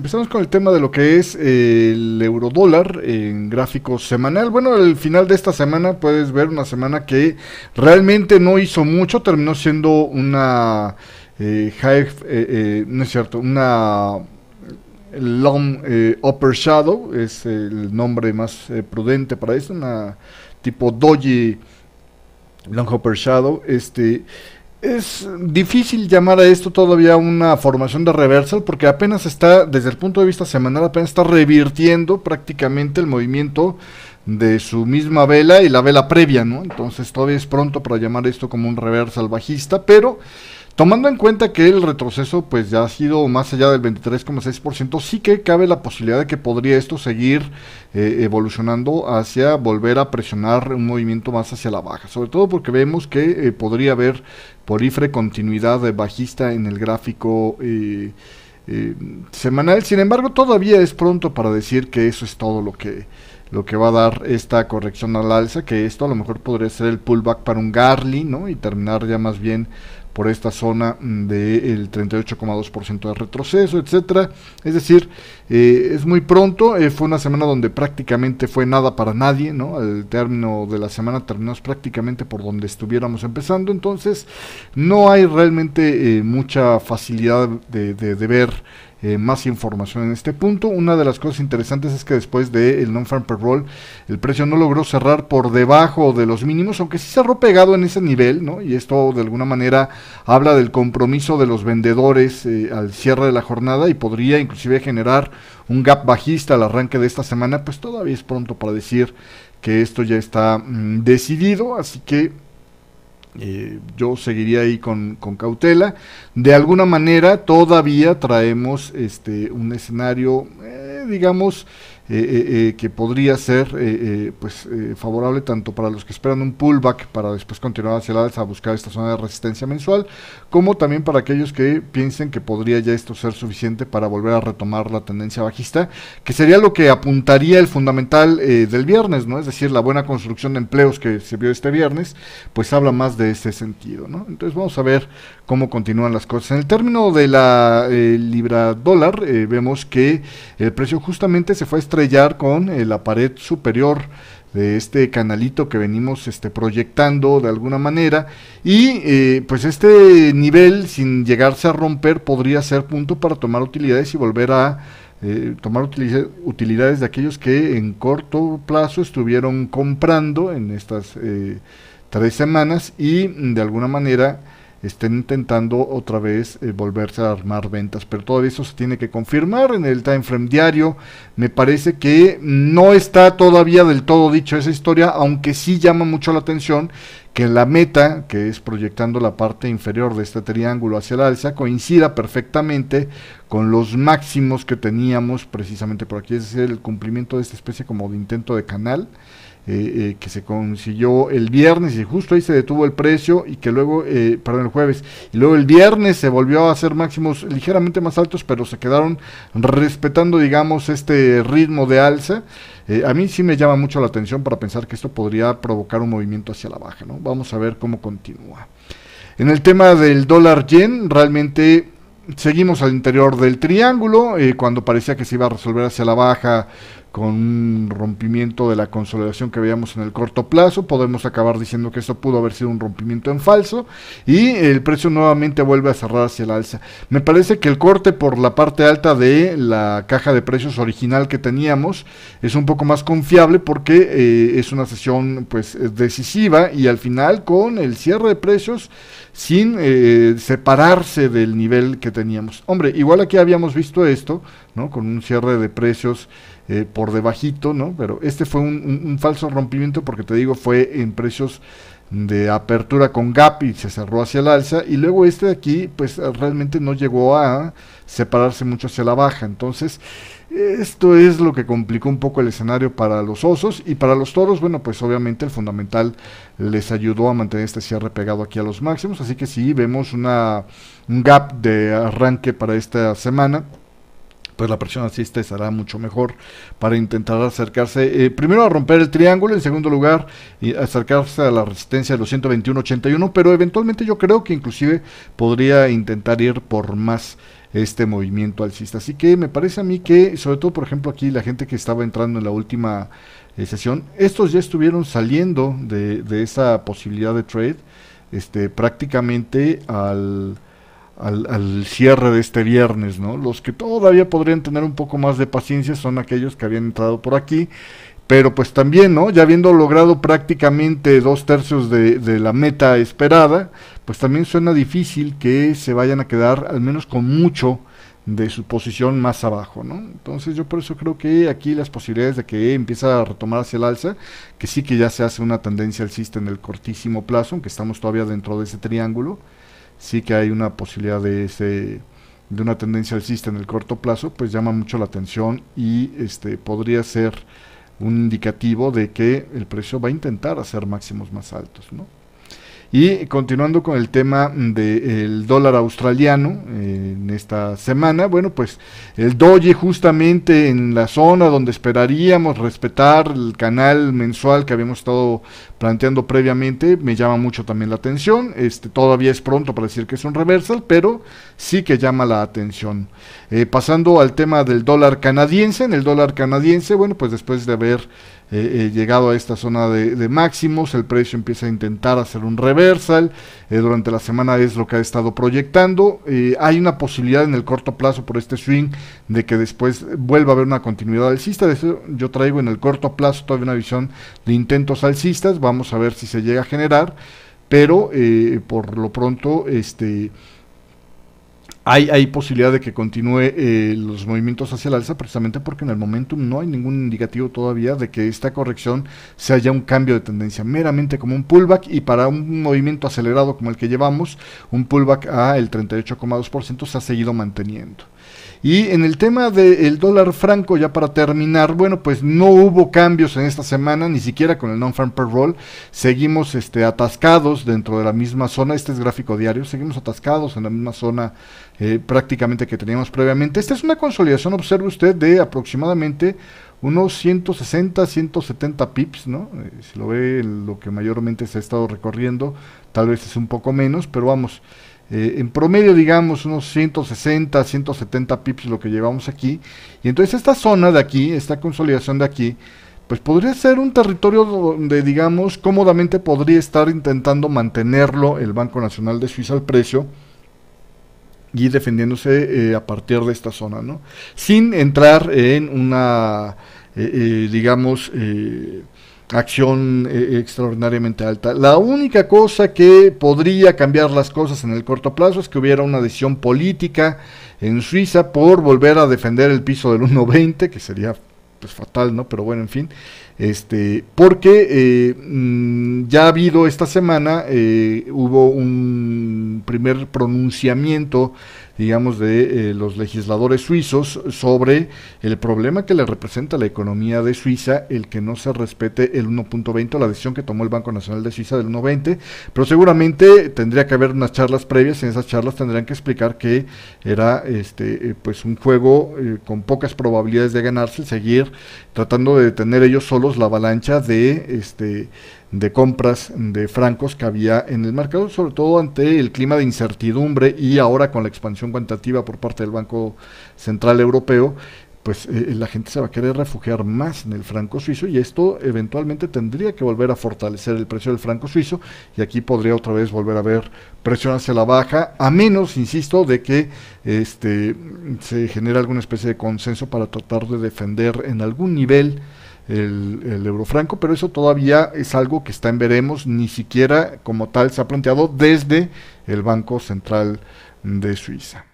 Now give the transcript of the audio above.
Empezamos con el tema de lo que es eh, el eurodólar en gráfico semanal. Bueno, al final de esta semana puedes ver una semana que realmente no hizo mucho, terminó siendo una eh, high, eh, no es cierto, una long upper shadow, es el nombre más prudente para esto, una tipo doji long upper shadow, este es difícil llamar a esto todavía una formación de reversal porque apenas está, desde el punto de vista semanal, apenas está revirtiendo prácticamente el movimiento de su misma vela y la vela previa, ¿no? Entonces todavía es pronto para llamar esto como un reversal bajista, pero Tomando en cuenta que el retroceso pues ya ha sido más allá del 23,6%, sí que cabe la posibilidad de que podría esto seguir eh, evolucionando hacia volver a presionar un movimiento más hacia la baja, sobre todo porque vemos que eh, podría haber por IFRE continuidad de bajista en el gráfico eh, semanal. Sin embargo, todavía es pronto para decir que eso es todo lo que lo que va a dar esta corrección al alza, que esto a lo mejor podría ser el pullback para un Garly, ¿no? Y terminar ya más bien por esta zona mm, del 38,2% de retroceso, etcétera. Es decir, eh, es muy pronto, eh, fue una semana donde prácticamente fue nada para nadie, ¿no? Al término de la semana terminamos prácticamente por donde estuviéramos empezando, entonces no hay realmente eh, mucha facilidad de ver eh, más información en este punto. Una de las cosas interesantes es que después del non-farm roll el precio no logró cerrar por debajo de los mínimos, aunque sí cerró pegado en ese nivel, ¿no? Y esto de alguna manera habla del compromiso de los vendedores eh, al cierre de la jornada y podría inclusive generar un gap bajista al arranque de esta semana, pues todavía es pronto para decir que esto ya está mm, decidido, así que eh, yo seguiría ahí con, cautela. De alguna manera, todavía traemos este, un escenario, eh, digamos, eh, eh, eh, que podría ser pues favorable tanto para los que esperan un pullback para después continuar hacia el alza a buscar esta zona de resistencia mensual, como también para aquellos que piensen que podría ya esto ser suficiente para volver a retomar la tendencia bajista, que sería lo que apuntaría el fundamental del viernes, ¿no? Es decir, la buena construcción de empleos que se vio este viernes, pues habla más de ese sentido, ¿no? Entonces vamos a ver cómo continúan las cosas. En el término de la libra dólar, vemos que el precio justamente se fue a con eh, la pared superior de este canalito que venimos este, proyectando de alguna manera y eh, pues este nivel sin llegarse a romper podría ser punto para tomar utilidades y volver a eh, tomar utilidades de aquellos que en corto plazo estuvieron comprando en estas tres semanas y de alguna manera estén intentando otra vez eh, volverse a armar ventas, pero todo eso se tiene que confirmar en el time frame diario. Me parece que no está todavía del todo dicho esa historia, aunque sí llama mucho la atención que la meta, que es proyectando la parte inferior de este triángulo hacia el alza, coincida perfectamente con los máximos que teníamos precisamente por aquí, es decir, el cumplimiento de esta especie como de intento de canal. Eh, eh, que se consiguió el viernes y justo ahí se detuvo el precio y que luego, eh, perdón, el jueves, y luego el viernes se volvió a hacer máximos ligeramente más altos, pero se quedaron respetando, digamos, este ritmo de alza. Eh, a mí sí me llama mucho la atención para pensar que esto podría provocar un movimiento hacia la baja, ¿no? Vamos a ver cómo continúa. En el tema del dólar yen, realmente seguimos al interior del triángulo, cuando parecía que se iba a resolver hacia la baja con un rompimiento de la consolidación que veíamos en el corto plazo. Podemos acabar diciendo que esto pudo haber sido un rompimiento en falso y el precio nuevamente vuelve a cerrar hacia el alza. Me parece que el corte por la parte alta de la caja de precios original que teníamos es un poco más confiable porque eh, es una sesión pues decisiva y al final con el cierre de precios sin eh, separarse del nivel que teníamos. Hombre, igual aquí habíamos visto esto, ¿no? Con un cierre de precios eh, por debajito, ¿no? Pero este fue un, falso rompimiento porque te digo, fue en precios de apertura con gap y se cerró hacia el alza y luego este de aquí pues realmente no llegó a separarse mucho hacia la baja entonces esto es lo que complicó un poco el escenario para los osos y para los toros, bueno, pues obviamente el fundamental les ayudó a mantener este cierre pegado aquí a los máximos, así que si vemos una, un gap de arranque para esta semana pues la presión alcista estará mucho mejor para intentar acercarse, eh, primero a romper el triángulo, en segundo lugar, y acercarse a la resistencia de los 121.81, pero eventualmente yo creo que inclusive podría intentar ir por más este movimiento alcista. Así que me parece a mí que, sobre todo, por ejemplo, aquí la gente que estaba entrando en la última eh, sesión, estos ya estuvieron saliendo de, de esa posibilidad de trade este, prácticamente al al, cierre de este viernes, ¿no? Los que todavía podrían tener un poco más de paciencia son aquellos que habían entrado por aquí, pero pues también, ¿no? Ya habiendo logrado prácticamente dos tercios de, la meta esperada, pues también suena difícil que se vayan a quedar al menos con mucho de su posición más abajo, Entonces yo por eso creo que aquí las posibilidades de que empiece a retomar hacia el alza, que sí que ya se hace una tendencia alcista en el cortísimo plazo, aunque estamos todavía dentro de ese triángulo, sí que hay una posibilidad de ese de una tendencia alcista en el corto plazo, pues llama mucho la atención y este podría ser un indicativo de que el precio va a intentar hacer máximos más altos, ¿no? Y continuando con el tema del dólar australiano en esta semana, bueno, pues el doji justamente en la zona donde esperaríamos respetar el canal mensual que habíamos estado planteando previamente, me llama mucho también la atención. Este, todavía es pronto para decir que es un reversal, pero sí que llama la atención. Eh, pasando al tema del dólar canadiense, en el dólar canadiense, bueno, pues después de haber eh, eh, llegado a esta zona de, máximos, el precio empieza a intentar hacer un reversal, eh, durante la semana es lo que ha estado proyectando, eh, hay una posibilidad en el corto plazo por este swing de que después vuelva a haber una continuidad alcista, yo traigo en el corto plazo todavía una visión de intentos alcistas, vamos a ver si se llega a generar, pero por lo pronto este hay, posibilidad de que continúe eh, los movimientos hacia el alza precisamente porque en el momentum no hay ningún indicativo todavía de que esta corrección sea ya un cambio de tendencia, meramente como un pullback y para un movimiento acelerado como el que llevamos, un pullback a el 38,2% se ha seguido manteniendo. Y en el tema del dólar franco, ya para terminar, bueno, pues no hubo cambios en esta semana, ni siquiera con el non-farm roll, Seguimos este, atascados dentro de la misma zona. Este es gráfico diario. Seguimos atascados en la misma zona eh, prácticamente que teníamos previamente. Esta es una consolidación, observe usted, de aproximadamente unos 160, 170 pips, ¿no? Eh, si lo ve, lo que mayormente se ha estado recorriendo, tal vez es un poco menos, pero vamos. Eh, en promedio digamos unos 160, 170 pips lo que llevamos aquí. Y entonces esta zona de aquí, esta consolidación de aquí, pues podría ser un territorio donde digamos cómodamente podría estar intentando mantenerlo el Banco Nacional de Suiza al precio y defendiéndose eh, a partir de esta zona, ¿no? Sin entrar en una, eh, digamos, acción eh, eh, extraordinariamente alta. La única cosa que podría cambiar las cosas en el corto plazo es que hubiera una decisión política en Suiza por volver a defender el piso del 1.20, que sería pues fatal, ¿no? Pero bueno, en fin, este, porque eh, mm, ya ha habido esta semana, hubo un primer pronunciamiento digamos, de eh, los legisladores suizos sobre el problema que le representa la economía de Suiza el que no se respete el 1.20 la decisión que tomó el Banco Nacional de Suiza del 1.20, pero seguramente tendría que haber unas charlas previas, en esas charlas tendrían que explicar que era este eh, pues un juego eh, con pocas probabilidades de ganarse, seguir tratando de detener ellos solos la avalancha de este de compras de francos que había en el mercado, sobre todo ante el clima de incertidumbre y ahora con la expansión cuantitativa por parte del Banco Central Europeo, pues eh, eh, la gente se va a querer refugiar más en el franco suizo y esto eventualmente tendría que volver a fortalecer el precio del franco suizo y aquí podría otra vez volver a ver presión hacia la baja, a menos, insisto, de que este, se genere alguna especie de consenso para tratar de defender en algún nivel el, eurofranco, pero eso todavía es algo que está en veremos, ni siquiera como tal se ha planteado desde el Banco Central de Suiza.